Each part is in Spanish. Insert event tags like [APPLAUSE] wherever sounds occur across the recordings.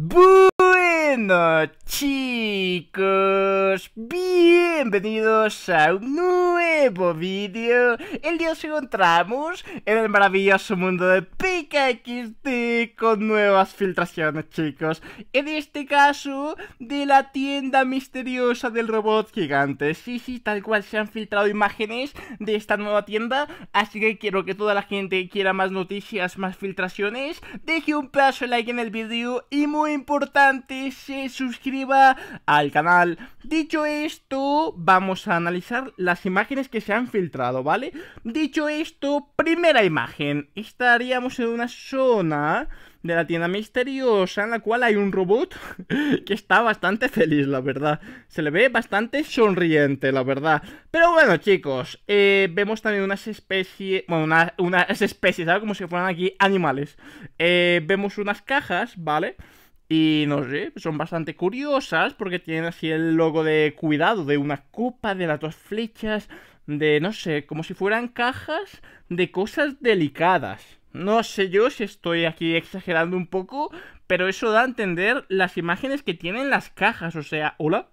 Boo! Bueno chicos, bienvenidos a un nuevo vídeo El día nos encontramos en el maravilloso mundo de PKXT con nuevas filtraciones chicos En este caso, de la tienda misteriosa del robot gigante Sí, sí, tal cual se han filtrado imágenes de esta nueva tienda Así que quiero que toda la gente quiera más noticias, más filtraciones Deje un plazo de like en el vídeo y muy importante se suscriba al canal. Dicho esto, vamos a analizar las imágenes que se han filtrado, ¿vale? Dicho esto, primera imagen. Estaríamos en una zona de la tienda misteriosa en la cual hay un robot [LAUGHS] que está bastante feliz, la verdad. Se le ve bastante sonriente, la verdad. Pero bueno, chicos, eh, vemos también unas especies, bueno, unas [LAUGHS] especies, ¿sabes? Como si fueran aquí animales. Eh, vemos unas cajas, ¿vale? vale y no sé, son bastante curiosas porque tienen así el logo de cuidado, de una copa, de las dos flechas, de no sé, como si fueran cajas de cosas delicadas. No sé yo si estoy aquí exagerando un poco, pero eso da a entender las imágenes que tienen las cajas, o sea, hola.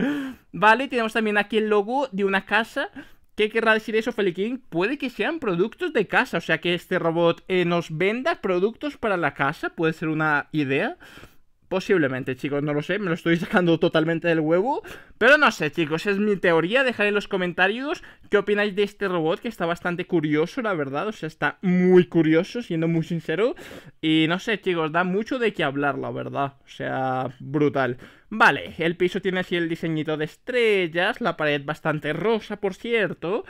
[LAUGHS] vale, tenemos también aquí el logo de una casa. ¿Qué querrá decir eso, Feliquín? Puede que sean productos de casa, o sea que este robot eh, nos venda productos para la casa, puede ser una idea. Posiblemente, chicos, no lo sé, me lo estoy sacando totalmente del huevo. Pero no sé, chicos, es mi teoría. Dejaré en los comentarios qué opináis de este robot, que está bastante curioso, la verdad. O sea, está muy curioso, siendo muy sincero. Y no sé, chicos, da mucho de qué hablar, la verdad. O sea, brutal. Vale, el piso tiene así el diseñito de estrellas, la pared bastante rosa, por cierto.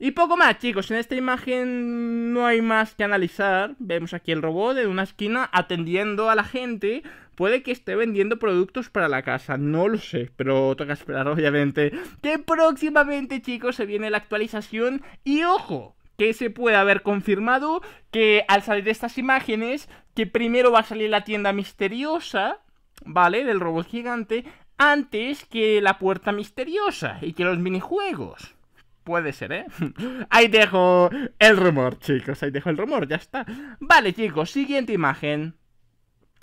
Y poco más, chicos. En esta imagen no hay más que analizar. Vemos aquí el robot en una esquina atendiendo a la gente. Puede que esté vendiendo productos para la casa, no lo sé, pero toca esperar [LAUGHS] obviamente que próximamente, chicos, se viene la actualización y ojo, que se puede haber confirmado que al salir estas imágenes, que primero va a salir la tienda misteriosa, ¿vale? Del robot gigante, antes que la puerta misteriosa y que los minijuegos. Puede ser, ¿eh? [LAUGHS] ahí dejo el rumor, chicos, ahí dejo el rumor, ya está. Vale, chicos, siguiente imagen.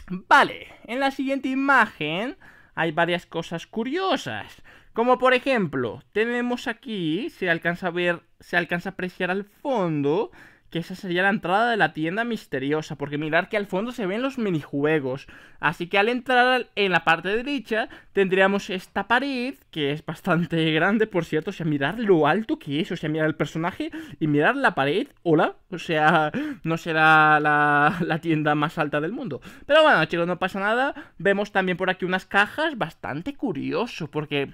Vale, en la siguiente imagen hay varias cosas curiosas. Como por ejemplo, tenemos aquí, se alcanza a ver, se alcanza a apreciar al fondo, que esa sería la entrada de la tienda misteriosa, porque mirar que al fondo se ven los minijuegos. Así que al entrar en la parte derecha tendríamos esta pared, que es bastante [LAUGHS] grande, por cierto, o sea, mirar lo alto que es, o sea, mirar el personaje y mirar la pared, hola, o sea, [LAUGHS] no será la, la tienda más alta del mundo. Pero bueno, chicos, no pasa nada. Vemos también por aquí unas cajas, bastante curioso, porque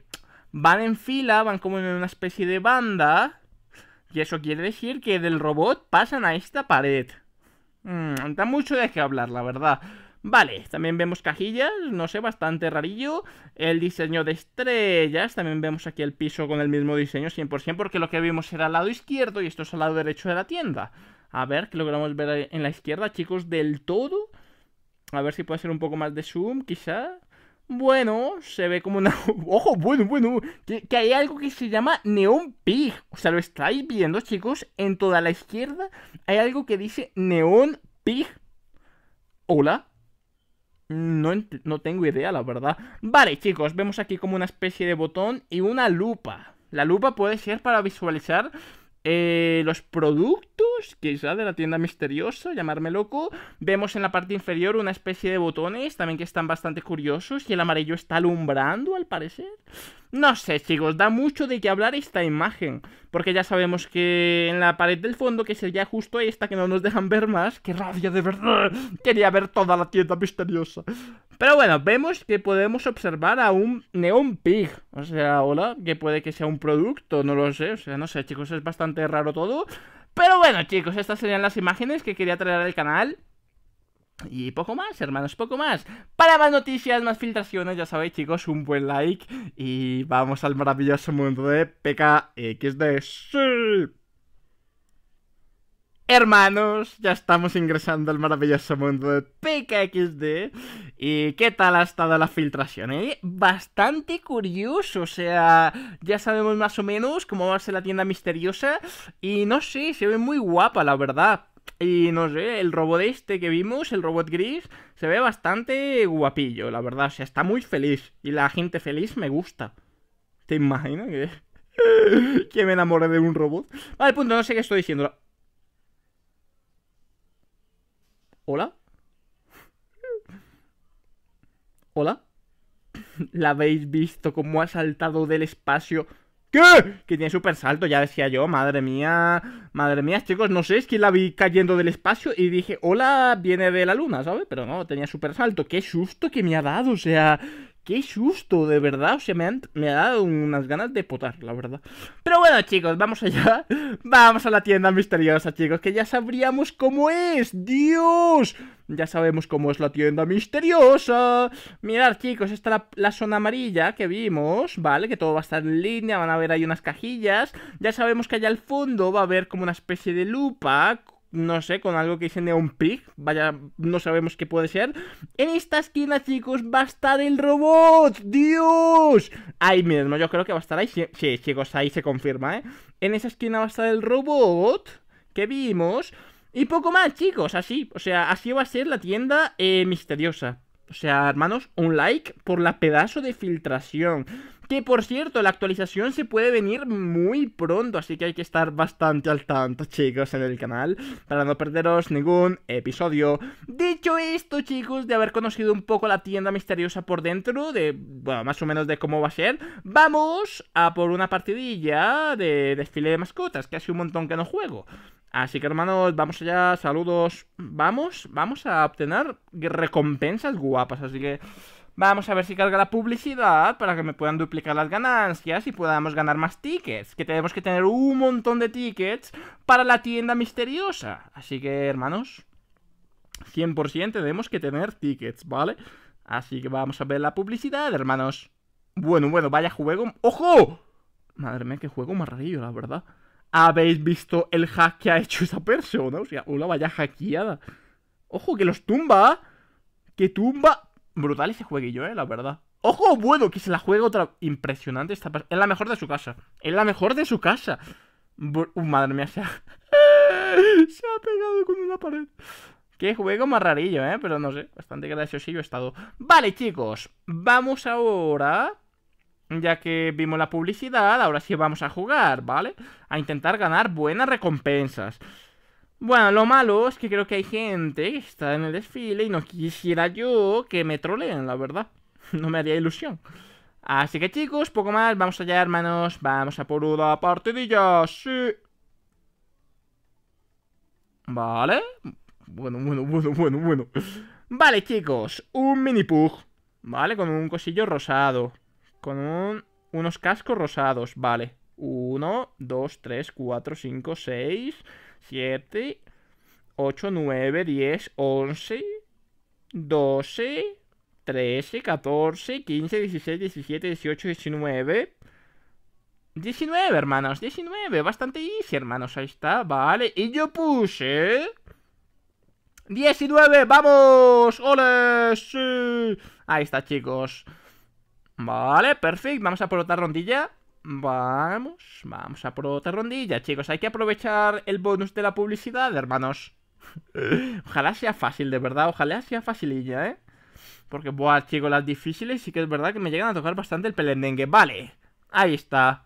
van en fila, van como en una especie de banda, y eso quiere decir que del robot pasan a esta pared. Mm, da mucho de qué hablar, la verdad. Vale, también vemos cajillas, no sé, bastante rarillo. El diseño de estrellas, también vemos aquí el piso con el mismo diseño 100% porque lo que vimos era al lado izquierdo y esto es al lado derecho de la tienda. A ver, que logramos ver en la izquierda, chicos, del todo. A ver si puede ser un poco más de zoom, quizá. Bueno, se ve como una... [LAUGHS] Ojo, bueno, bueno, que, hay algo que se llama Neon Pig. O sea, lo estáis viendo, chicos. En toda la izquierda hay algo que dice Neon Pig. Hola. No, no tengo idea, la verdad. Vale, chicos, vemos aquí como una especie de botón y una lupa. La lupa puede ser para visualizar eh, los productos, Que la de la tienda misteriosa llamarme loco. Vemos en la parte inferior una especie de botones también que están bastante curiosos y el amarillo está alumbrando al parecer. No sé, chicos, da mucho de qué hablar esta imagen. Porque ya sabemos que en la pared del fondo, que sería justo esta, que no nos dejan ver más. ¡Qué rabia, de verdad! Quería ver toda la tienda misteriosa. Pero bueno, vemos que podemos observar a un Neon Pig. O sea, hola, que puede que sea un producto, no lo sé. O sea, no sé, chicos, es bastante raro todo. Pero bueno, chicos, estas serían las imágenes que quería traer al canal. Y poco más, hermanos, poco más. Para más noticias, más filtraciones, ya sabéis, chicos, un buen like. Y vamos al maravilloso mundo de PKXD. ¡Sí! Hermanos, ya estamos ingresando al maravilloso mundo de PKXD. ¿Y qué tal ha estado la filtración? Eh? Bastante curioso, o sea, ya sabemos más o menos cómo va a ser la tienda misteriosa. Y no sé, se ve muy guapa, la verdad. Y no sé, el robot este que vimos, el robot gris, se ve bastante guapillo, la verdad. O sea, está muy feliz. Y la gente feliz me gusta. ¿Te imaginas que, [LAUGHS] que me enamoré de un robot? Vale, punto, no sé qué estoy diciendo. ¿Hola? ¿Hola? [LAUGHS] ¿La habéis visto cómo ha saltado del espacio ¿Qué? Que tiene supersalto, salto, ya decía yo, madre mía, madre mía, chicos, no sé, es que la vi cayendo del espacio y dije, hola, viene de la luna, ¿sabes? Pero no, tenía supersalto. salto, qué susto que me ha dado, o sea, Qué susto, de verdad. O sea, me, ha dado unas ganas de potar, la verdad. Pero bueno, chicos, vamos allá. [LAUGHS] Vamos a la tienda misteriosa, chicos, que ya sabríamos cómo es. ¡Dios! Ya sabemos cómo es la tienda misteriosa. Mirad, chicos, está la, la, zona amarilla que vimos, ¿vale? Que todo va a estar en línea, van a ver ahí unas cajillas. Ya sabemos que allá al fondo va a haber como una especie de lupa no sé, con algo que dice Neon Pig, vaya, no sabemos qué puede ser. En esta esquina, chicos, va a estar el robot, ¡Dios! Ahí mismo, yo creo que va a estar ahí, sí, chicos, ahí se confirma, ¿eh? En esa esquina va a estar el robot que vimos y poco más, chicos, así, o sea, así va a ser la tienda eh, misteriosa. O sea, hermanos, un like por la pedazo de filtración. Que por cierto, la actualización se puede venir muy pronto, así que hay que estar bastante al tanto, chicos, en el canal, para no perderos ningún episodio. Dicho esto, chicos, de haber conocido un poco la tienda misteriosa por dentro, de, bueno, más o menos de cómo va a ser, vamos a por una partidilla de desfile de mascotas, que hace un montón que no juego. Así que hermanos, vamos allá, saludos. Vamos, vamos a obtener recompensas guapas, así que Vamos a ver si carga la publicidad para que me puedan duplicar las ganancias y podamos ganar más tickets. Que tenemos que tener un montón de tickets para la tienda misteriosa. Así que, hermanos, 100% tenemos que tener tickets, ¿vale? Así que vamos a ver la publicidad, hermanos. Bueno, bueno, vaya juego. ¡Ojo! Madre mía, qué juego más la verdad. ¿Habéis visto el hack que ha hecho esa persona? O sea, una vaya hackeada. ¡Ojo, que los tumba! ¡Que tumba Brutal ese jueguillo, eh, la verdad. ¡Ojo, bueno! Que se la juega otra. Impresionante esta Es la mejor de su casa. Es la mejor de su casa. Uh, madre mía, [LAUGHS] se ha... se ha pegado con una pared. Qué juego más rarillo, ¿eh? Pero no sé, bastante graciosillo he estado. Vale, chicos, vamos ahora... Ya que vimos la publicidad, ahora sí vamos a jugar, ¿vale? A intentar ganar buenas recompensas. Bueno, lo malo es que creo que hay gente que está en el desfile y no quisiera yo que me troleen, la verdad. [LAUGHS] No me haría ilusión. Así que chicos, poco más, vamos allá hermanos, vamos a por una partidilla, sí. Vale. Bueno, bueno, bueno, bueno, bueno. Vale chicos, un mini pug, vale, con un cosillo rosado, con unos cascos rosados, vale. Uno, dos, tres, cuatro, cinco, seis... 7, 8, 9, 10, 11, 12, 13, 14, 15, 16, 17, 18, 19. 19, hermanos, 19, bastante easy, hermanos, ahí está, vale, y yo puse... 19, vamos, ole, Ahí está, chicos. Vale, perfecto, vamos a por otra rondilla. Vamos, vamos a por otra rondilla, chicos. Hay que aprovechar el bonus de la publicidad, hermanos. [LAUGHS] Ojalá sea fácil, de verdad. Ojalá sea facililla, ¿eh? Porque, buah, chicos, las difíciles sí que es verdad que me llegan a tocar bastante el pelendengue. Vale, ahí está.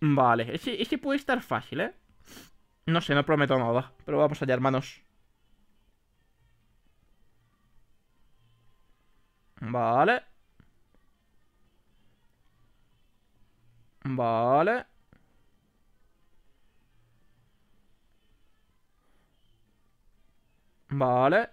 Vale, ese puede estar fácil, ¿eh? No sé, no prometo nada. Pero vamos allá, hermanos. Vale. Vale. Vale.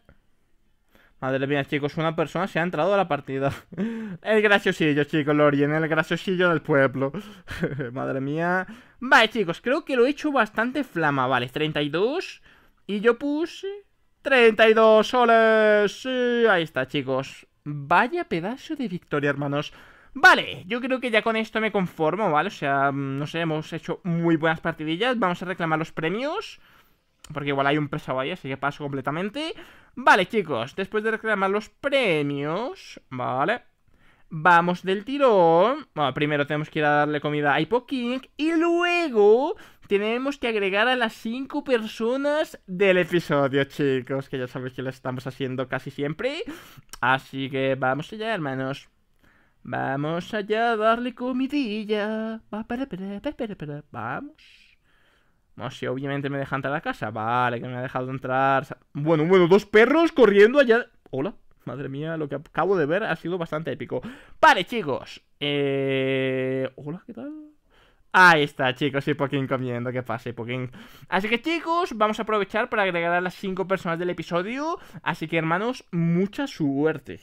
Madre mía, chicos, una persona se ha entrado a la partida. [LAUGHS] El graciosillo, chicos, en el graciosillo del pueblo. [LAUGHS] Madre mía. Vale, chicos, creo que lo he hecho bastante flama. Vale, 32. Y yo puse... 32 soles. ahí está, chicos. Vaya pedazo de victoria, hermanos. Vale, yo creo que ya con esto me conformo, ¿vale? O sea, mm, no sé, hemos hecho muy buenas partidillas. Vamos a reclamar los premios. Porque igual hay un pesado ahí, así que paso completamente. Vale, chicos, después de reclamar los premios... Vale. Vamos del tirón. Bueno, primero tenemos que ir a darle comida a Hippo Y luego tenemos que agregar a las cinco personas del episodio, chicos. Que ya sabéis que lo estamos haciendo casi siempre. Así que vamos allá, hermanos. Vamos allá a darle comidilla. Vamos. No si obviamente me deja entrar a la casa. Vale, que me ha dejado entrar. Bueno, bueno, dos perros corriendo allá. Hola. Madre mía, lo que acabo de ver ha sido bastante épico. Vale, chicos. Eh... Hola, ¿qué tal? Ahí está, chicos, y comiendo, que pase, Pokémon. Así que, chicos, vamos a aprovechar para agregar a las cinco personas del episodio. Así que, hermanos, mucha suerte.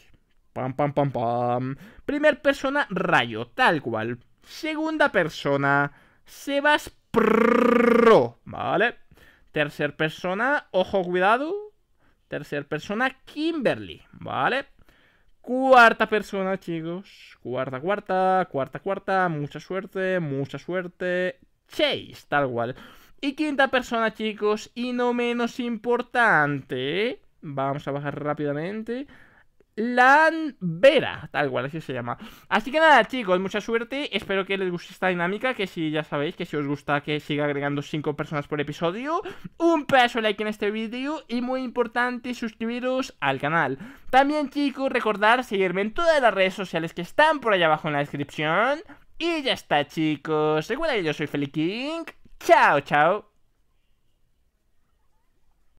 Pam, pam, pam, pam. Primer persona, rayo, tal cual. Segunda persona, Sebas Pro, ¿vale? Tercer persona, ojo, cuidado. Tercer persona, Kimberly, ¿vale? Cuarta persona, chicos. Cuarta, cuarta, cuarta, cuarta. Mucha suerte, mucha suerte. Chase, tal cual. Y quinta persona, chicos. Y no menos importante. Vamos a bajar rápidamente. Vera, tal cual, así se llama. Así que nada, chicos, mucha suerte. Espero que les guste esta dinámica. Que si ya sabéis que si os gusta que siga agregando 5 personas por episodio, un pedazo like en este vídeo. Y muy importante, suscribiros al canal. También, chicos, recordar seguirme en todas las redes sociales que están por allá abajo en la descripción. Y ya está, chicos. Recuerda que yo soy Feliking Chao, chao.